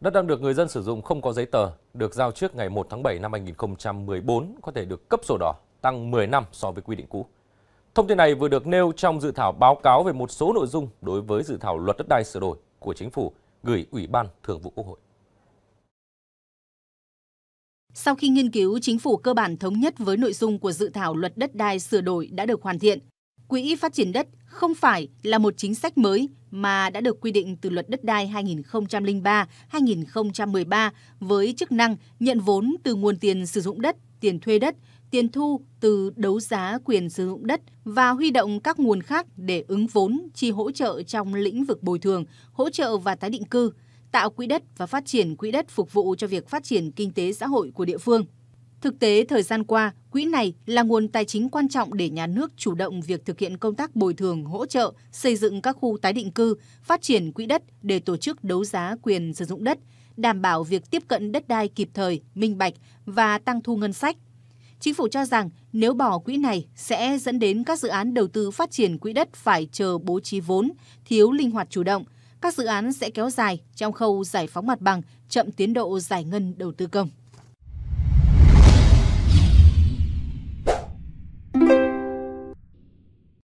Đất đang được người dân sử dụng không có giấy tờ, được giao trước ngày 1 tháng 7 năm 2014 có thể được cấp sổ đỏ, tăng 10 năm so với quy định cũ. Thông tin này vừa được nêu trong dự thảo báo cáo về một số nội dung đối với dự thảo luật đất đai sửa đổi của chính phủ gửi Ủy ban Thường vụ Quốc hội. Sau khi nghiên cứu, chính phủ cơ bản thống nhất với nội dung của dự thảo luật đất đai sửa đổi đã được hoàn thiện. Quỹ phát triển đất không phải là một chính sách mới mà đã được quy định từ luật đất đai 2003-2013 với chức năng nhận vốn từ nguồn tiền sử dụng đất, tiền thuê đất, tiền thu từ đấu giá quyền sử dụng đất và huy động các nguồn khác để ứng vốn chi hỗ trợ trong lĩnh vực bồi thường, hỗ trợ và tái định cư, tạo quỹ đất và phát triển quỹ đất phục vụ cho việc phát triển kinh tế xã hội của địa phương. Thực tế, thời gian qua, quỹ này là nguồn tài chính quan trọng để nhà nước chủ động việc thực hiện công tác bồi thường, hỗ trợ, xây dựng các khu tái định cư, phát triển quỹ đất để tổ chức đấu giá quyền sử dụng đất, đảm bảo việc tiếp cận đất đai kịp thời, minh bạch và tăng thu ngân sách. Chính phủ cho rằng nếu bỏ quỹ này sẽ dẫn đến các dự án đầu tư phát triển quỹ đất phải chờ bố trí vốn, thiếu linh hoạt chủ động, các dự án sẽ kéo dài trong khâu giải phóng mặt bằng, chậm tiến độ giải ngân đầu tư công.